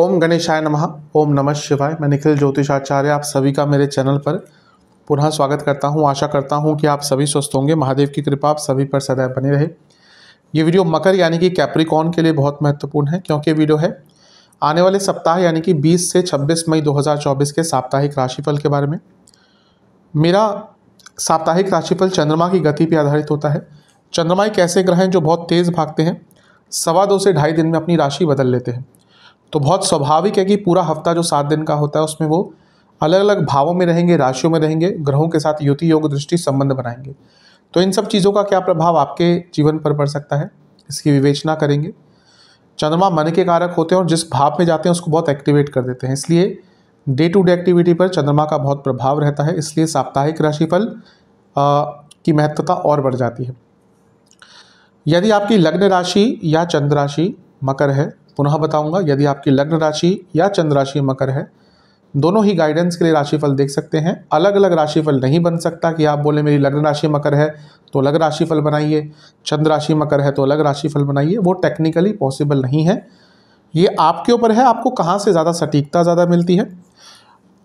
ओम गणेशाय नमः ओम नमः शिवाय मैं निखिल ज्योतिषाचार्य आप सभी का मेरे चैनल पर पुनः स्वागत करता हूं आशा करता हूं कि आप सभी स्वस्थ होंगे महादेव की कृपा आप सभी पर सदैव बनी रहे ये वीडियो मकर यानी कि कैप्रिकॉन के लिए बहुत महत्वपूर्ण है क्योंकि ये वीडियो है आने वाले सप्ताह यानी कि बीस से छब्बीस मई दो के साप्ताहिक राशिफल के बारे में मेरा साप्ताहिक राशिफल चंद्रमा की गति पर आधारित होता है चंद्रमा एक ऐसे ग्रह हैं जो बहुत तेज़ भागते हैं सवा दो से ढाई दिन में अपनी राशि बदल लेते हैं तो बहुत स्वाभाविक है कि पूरा हफ्ता जो सात दिन का होता है उसमें वो अलग अलग भावों में रहेंगे राशियों में रहेंगे ग्रहों के साथ युति योग दृष्टि संबंध बनाएंगे तो इन सब चीज़ों का क्या प्रभाव आपके जीवन पर पड़ सकता है इसकी विवेचना करेंगे चंद्रमा मन के कारक होते हैं और जिस भाव में जाते हैं उसको बहुत एक्टिवेट कर देते हैं इसलिए डे टू डे एक्टिविटी पर चंद्रमा का बहुत प्रभाव रहता है इसलिए साप्ताहिक राशिफल की महत्वता और बढ़ जाती है यदि आपकी लग्न राशि या चंद्र राशि मकर है पुनः बताऊंगा यदि आपकी लग्न राशि या चंद्र राशि मकर है दोनों ही गाइडेंस के लिए राशिफल देख सकते हैं अलग अलग राशिफल नहीं बन सकता कि आप बोले मेरी लग्न राशि मकर है तो अलग राशिफल बनाइए चंद्र राशि मकर है तो अलग राशिफल बनाइए वो टेक्निकली पॉसिबल नहीं है ये आपके ऊपर है आपको कहाँ से ज़्यादा सटीकता ज़्यादा मिलती है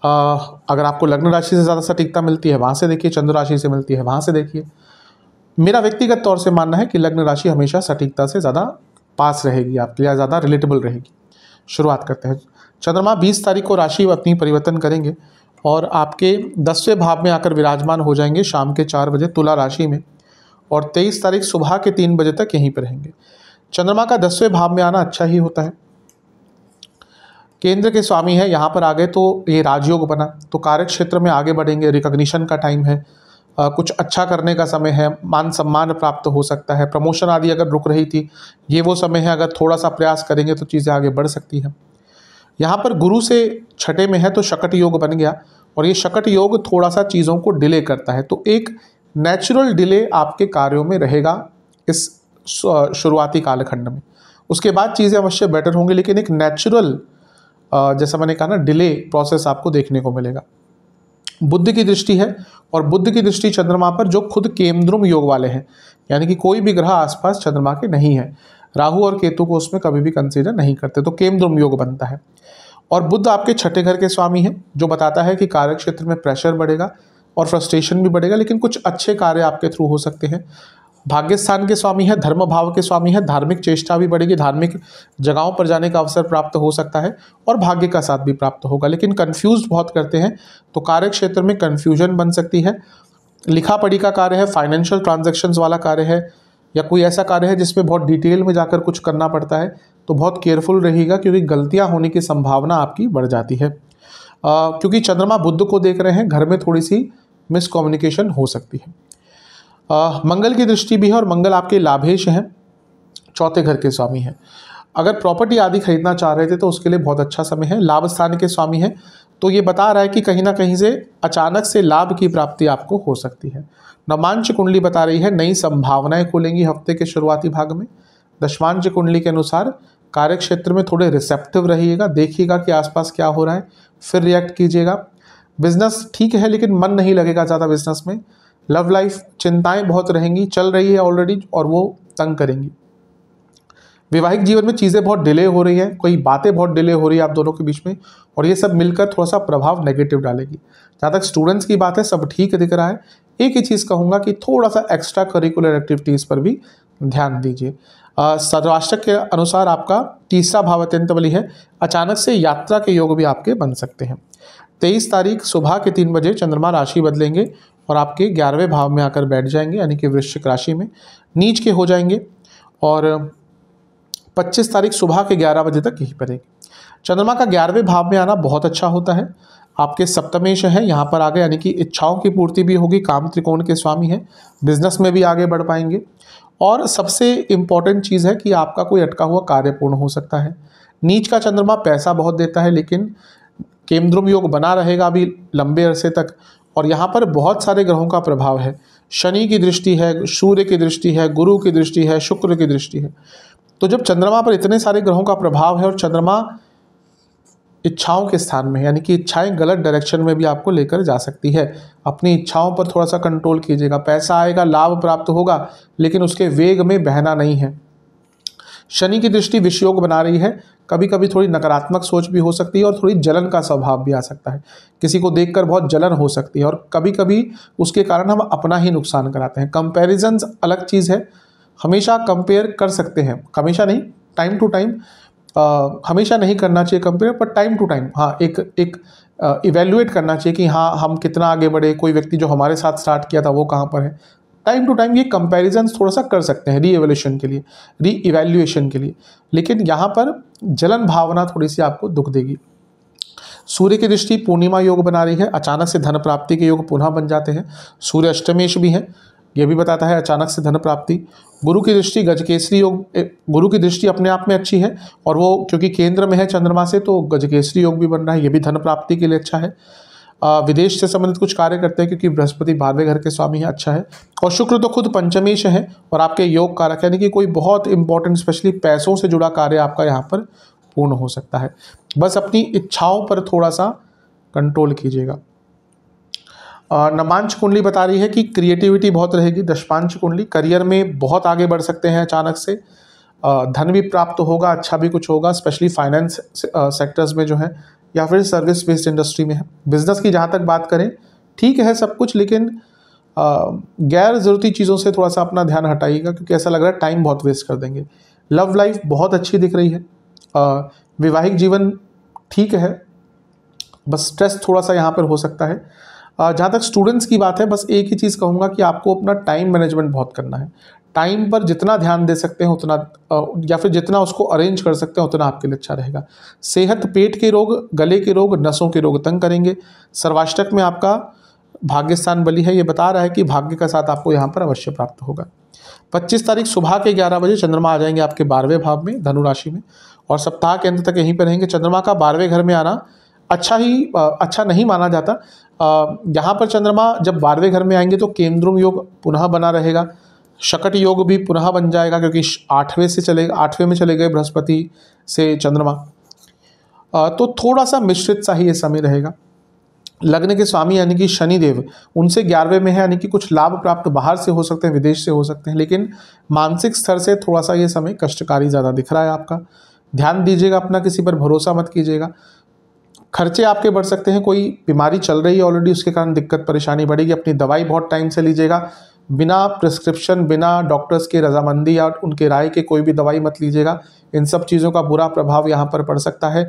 आ, अगर आपको लग्न राशि से ज़्यादा सटीकता मिलती है वहाँ से देखिए चंद्र राशि से मिलती है वहाँ से देखिए मेरा व्यक्तिगत तौर से मानना है कि लग्न राशि हमेशा सटीकता से ज़्यादा पास रहेगी आपके लिए ज़्यादा रिलेटेबल रहेगी शुरुआत करते हैं चंद्रमा 20 तारीख को राशि अपनी परिवर्तन करेंगे और आपके दसवें भाव में आकर विराजमान हो जाएंगे शाम के चार बजे तुला राशि में और तेईस तारीख सुबह के तीन बजे तक यहीं पर रहेंगे चंद्रमा का दसवें भाव में आना अच्छा ही होता है केंद्र के स्वामी है यहाँ पर आ गए तो ये राजयोग बना तो कार्य क्षेत्र में आगे बढ़ेंगे रिकग्निशन का टाइम है कुछ अच्छा करने का समय है मान सम्मान प्राप्त हो सकता है प्रमोशन आदि अगर रुक रही थी ये वो समय है अगर थोड़ा सा प्रयास करेंगे तो चीज़ें आगे बढ़ सकती हैं यहाँ पर गुरु से छठे में है तो शकट योग बन गया और ये शकट योग थोड़ा सा चीज़ों को डिले करता है तो एक नेचुरल डिले आपके कार्यों में रहेगा इस शुरुआती कालखंड में उसके बाद चीज़ें अवश्य बेटर होंगी लेकिन एक नेचुरल जैसा मैंने कहा ना डिले प्रोसेस आपको देखने को मिलेगा बुद्ध की दृष्टि है और बुद्ध की दृष्टि चंद्रमा पर जो खुद केमद्रुम योग वाले हैं यानी कि कोई भी ग्रह आसपास चंद्रमा के नहीं है राहु और केतु को उसमें कभी भी कंसीडर नहीं करते तो केमद्रुम योग बनता है और बुद्ध आपके छठे घर के स्वामी हैं जो बताता है कि कार्य क्षेत्र में प्रेशर बढ़ेगा और फ्रस्ट्रेशन भी बढ़ेगा लेकिन कुछ अच्छे कार्य आपके थ्रू हो सकते हैं भाग्यस्थान के स्वामी है धर्म भाव के स्वामी है धार्मिक चेष्टा भी बढ़ेगी धार्मिक जगहों पर जाने का अवसर प्राप्त हो सकता है और भाग्य का साथ भी प्राप्त होगा लेकिन कन्फ्यूज बहुत करते हैं तो कार्य क्षेत्र में कन्फ्यूजन बन सकती है लिखा पढ़ी का कार्य है फाइनेंशियल ट्रांजेक्शन वाला कार्य है या कोई ऐसा कार्य है जिसमें बहुत डिटेल में जाकर कुछ करना पड़ता है तो बहुत केयरफुल रहेगा क्योंकि गलतियाँ होने की संभावना आपकी बढ़ जाती है क्योंकि चंद्रमा बुद्ध को देख रहे हैं घर में थोड़ी सी मिसकम्युनिकेशन हो सकती है आ, मंगल की दृष्टि भी है और मंगल आपके लाभेश हैं चौथे घर के स्वामी हैं अगर प्रॉपर्टी आदि खरीदना चाह रहे थे तो उसके लिए बहुत अच्छा समय है लाभ स्थान के स्वामी हैं तो ये बता रहा है कि कहीं ना कहीं से अचानक से लाभ की प्राप्ति आपको हो सकती है नवांश कुंडली बता रही है नई संभावनाएं खुलेंगी हफ्ते के शुरुआती भाग में दशमांश कुंडली के अनुसार कार्य क्षेत्र में थोड़े रिसेप्टिव रहिएगा देखिएगा कि आसपास क्या हो रहा है फिर रिएक्ट कीजिएगा बिजनेस ठीक है लेकिन मन नहीं लगेगा ज़्यादा बिजनेस में लव लाइफ चिंताएं बहुत रहेंगी चल रही है ऑलरेडी और वो तंग करेंगी वैवाहिक जीवन में चीज़ें बहुत डिले हो रही हैं कोई बातें बहुत डिले हो रही है आप दोनों के बीच में और ये सब मिलकर थोड़ा सा प्रभाव नेगेटिव डालेगी जहाँ तक स्टूडेंट्स की बात है सब ठीक दिख रहा है एक ही चीज़ कहूँगा कि थोड़ा सा एक्स्ट्रा करिकुलर एक्टिविटीज़ पर भी ध्यान दीजिए सर्वाष्टक के अनुसार आपका तीसरा भाव अत्यंत बली है अचानक से यात्रा के योग भी आपके बन सकते हैं तेईस तारीख सुबह के तीन बजे चंद्रमा राशि बदलेंगे और आपके ग्यारहवें भाव में आकर बैठ जाएंगे यानी कि वृश्चिक राशि में नीच के हो जाएंगे और 25 तारीख सुबह के 11 बजे तक यहीं पर रहेंगे चंद्रमा का ग्यारहवें भाव में आना बहुत अच्छा होता है आपके सप्तमेश है यहाँ पर आगे यानी कि इच्छाओं की पूर्ति भी होगी काम त्रिकोण के स्वामी हैं बिजनेस में भी आगे बढ़ पाएंगे और सबसे इम्पॉर्टेंट चीज़ है कि आपका कोई अटका हुआ कार्य पूर्ण हो सकता है नीच का चंद्रमा पैसा बहुत देता है लेकिन केमद्रुम योग बना रहेगा अभी लंबे अरसे तक और यहाँ पर बहुत सारे ग्रहों का प्रभाव है शनि की दृष्टि है सूर्य की दृष्टि है गुरु की दृष्टि है शुक्र की दृष्टि है तो जब चंद्रमा पर इतने सारे ग्रहों का प्रभाव है और चंद्रमा इच्छाओं के स्थान में यानी कि इच्छाएं गलत डायरेक्शन में भी आपको लेकर जा सकती है अपनी इच्छाओं पर थोड़ा सा कंट्रोल कीजिएगा पैसा आएगा लाभ प्राप्त होगा लेकिन उसके वेग में बहना नहीं है शनि की दृष्टि विषयोग बना रही है कभी कभी थोड़ी नकारात्मक सोच भी हो सकती है और थोड़ी जलन का स्वभाव भी आ सकता है किसी को देखकर बहुत जलन हो सकती है और कभी कभी उसके कारण हम अपना ही नुकसान कराते हैं कंपेरिजन अलग चीज़ है हमेशा कंपेयर कर सकते हैं हमेशा नहीं टाइम टू टाइम हमेशा नहीं करना चाहिए कंपेयर पर टाइम टू टाइम हाँ एक एक इवेल्युएट करना चाहिए कि हाँ हम कितना आगे बढ़े कोई व्यक्ति जो हमारे साथ स्टार्ट किया था वो कहाँ पर है टाइम टू टाइम ये कंपेरिजन थोड़ा सा कर सकते हैं री एवेल्यूशन के लिए री इवेल्यूएशन के लिए लेकिन यहाँ पर जलन भावना थोड़ी सी आपको दुख देगी सूर्य की दृष्टि पूर्णिमा योग बना रही है अचानक से धन प्राप्ति के योग पुनः बन जाते हैं सूर्य अष्टमेश भी हैं यह भी बताता है अचानक से धन प्राप्ति गुरु की दृष्टि गजकेसरी योग गुरु की दृष्टि अपने आप में अच्छी है और वो क्योंकि केंद्र में है चंद्रमा से तो गजकेसरी योग भी बन रहा है ये भी धन प्राप्ति के लिए अच्छा है विदेश से संबंधित कुछ कार्य करते हैं क्योंकि बृहस्पति बारहवें घर के स्वामी है अच्छा है और शुक्र तो खुद पंचमेश है और आपके योग कारक यानी कि कोई बहुत इंपॉर्टेंट स्पेशली पैसों से जुड़ा कार्य आपका यहाँ पर पूर्ण हो सकता है बस अपनी इच्छाओं पर थोड़ा सा कंट्रोल कीजिएगा नमांश कुंडली बता रही है कि क्रिएटिविटी बहुत रहेगी दशमांश कुंडली करियर में बहुत आगे बढ़ सकते हैं अचानक से धन भी प्राप्त होगा अच्छा भी कुछ होगा स्पेशली फाइनेंस सेक्टर्स में जो है या फिर सर्विस बेस्ड इंडस्ट्री में है बिज़नेस की जहाँ तक बात करें ठीक है सब कुछ लेकिन गैर ज़रूरी चीज़ों से थोड़ा सा अपना ध्यान हटाइएगा क्योंकि ऐसा लग रहा है टाइम बहुत वेस्ट कर देंगे लव लाइफ बहुत अच्छी दिख रही है वैवाहिक जीवन ठीक है बस स्ट्रेस थोड़ा सा यहाँ पर हो सकता है जहाँ तक स्टूडेंट्स की बात है बस एक ही चीज़ कहूँगा कि आपको अपना टाइम मैनेजमेंट बहुत करना है टाइम पर जितना ध्यान दे सकते हैं उतना या फिर जितना उसको अरेंज कर सकते हैं उतना आपके लिए अच्छा रहेगा सेहत पेट के रोग गले के रोग नसों के रोग तंग करेंगे सर्वाष्टक में आपका भाग्य स्थान बलि है ये बता रहा है कि भाग्य का साथ आपको यहाँ पर अवश्य प्राप्त होगा 25 तारीख सुबह के 11 बजे चंद्रमा आ जाएंगे आपके बारहवें भाव में धनु राशि में और सप्ताह के अंत तक यहीं पर रहेंगे चंद्रमा का बारहवें घर में आना अच्छा ही अच्छा नहीं माना जाता यहाँ पर चंद्रमा जब बारहवें घर में आएंगे तो केंद्रम योग पुनः बना रहेगा शकट योग भी पुनः बन जाएगा क्योंकि आठवें से चले आठवें में चले गए बृहस्पति से चंद्रमा तो थोड़ा सा मिश्रित सा ही ये समय रहेगा लग्न के स्वामी यानी कि शनिदेव उनसे ग्यारहवें में है यानी कि कुछ लाभ प्राप्त बाहर से हो सकते हैं विदेश से हो सकते हैं लेकिन मानसिक स्तर से थोड़ा सा ये समय कष्टकारी ज़्यादा दिख रहा है आपका ध्यान दीजिएगा अपना किसी पर भरोसा मत कीजिएगा खर्चे आपके बढ़ सकते हैं कोई बीमारी चल रही है ऑलरेडी उसके कारण दिक्कत परेशानी बढ़ेगी अपनी दवाई बहुत टाइम से लीजिएगा बिना प्रिस्क्रिप्शन बिना डॉक्टर्स के रजामंदी या उनके राय के कोई भी दवाई मत लीजिएगा इन सब चीज़ों का बुरा प्रभाव यहाँ पर पड़ सकता है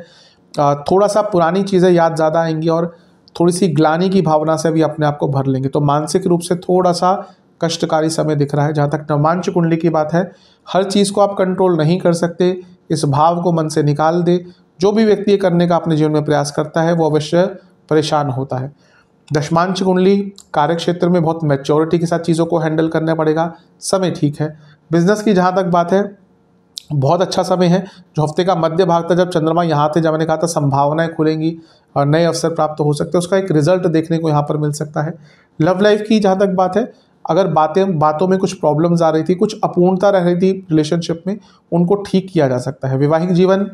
थोड़ा सा पुरानी चीज़ें याद ज़्यादा आएंगी और थोड़ी सी ग्लानी की भावना से भी अपने आप को भर लेंगे तो मानसिक रूप से थोड़ा सा कष्टकारी समय दिख रहा है जहाँ तक नवमांच कुंडली की बात है हर चीज़ को आप कंट्रोल नहीं कर सकते इस भाव को मन से निकाल दे जो भी व्यक्ति करने का अपने जीवन में प्रयास करता है वो अवश्य परेशान होता है दशमांश कुंडली कार्य क्षेत्र में बहुत मैच्योरिटी के साथ चीज़ों को हैंडल करना पड़ेगा समय ठीक है बिजनेस की जहाँ तक बात है बहुत अच्छा समय है जो हफ्ते का मध्य भाग था जब चंद्रमा यहाँ थे जब मैंने कहा था संभावनाएं खुलेंगी और नए अवसर प्राप्त हो सकते हैं उसका एक रिजल्ट देखने को यहाँ पर मिल सकता है लव लाइफ की जहाँ तक बात है अगर बातें बातों में कुछ प्रॉब्लम्स आ रही थी कुछ अपूर्णता रह रही थी रिलेशनशिप में उनको ठीक किया जा सकता है वैवाहिक जीवन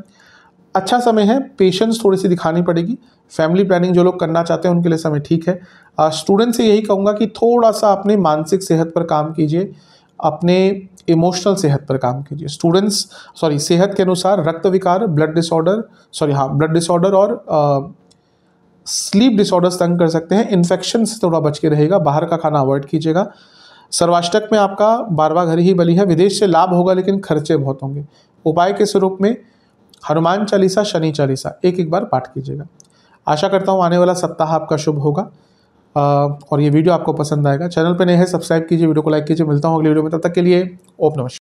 अच्छा समय है पेशेंस थोड़ी सी दिखानी पड़ेगी फैमिली प्लानिंग जो लोग करना चाहते हैं उनके लिए समय ठीक है स्टूडेंट से यही कहूँगा कि थोड़ा सा अपने मानसिक सेहत पर काम कीजिए अपने इमोशनल सेहत पर काम कीजिए स्टूडेंट्स सॉरी सेहत के अनुसार रक्त विकार ब्लड डिसऑर्डर सॉरी हाँ ब्लड डिसऑर्डर और स्लीप डिसऑर्डर्स तंग कर सकते हैं इन्फेक्शन से थोड़ा बच के रहेगा बाहर का खाना अवॉइड कीजिएगा सर्वाष्टक में आपका बारवा घर ही बली है विदेश से लाभ होगा लेकिन खर्चे बहुत होंगे उपाय के स्वरूप में हनुमान चालीसा शनि चालीसा एक एक बार पाठ कीजिएगा आशा करता हूँ आने वाला सप्ताह आपका शुभ होगा और ये वीडियो आपको पसंद आएगा चैनल पर नए हैं सब्सक्राइब कीजिए वीडियो को लाइक कीजिए मिलता हूँ अगले वीडियो में तब तक के लिए ओम नमस्कार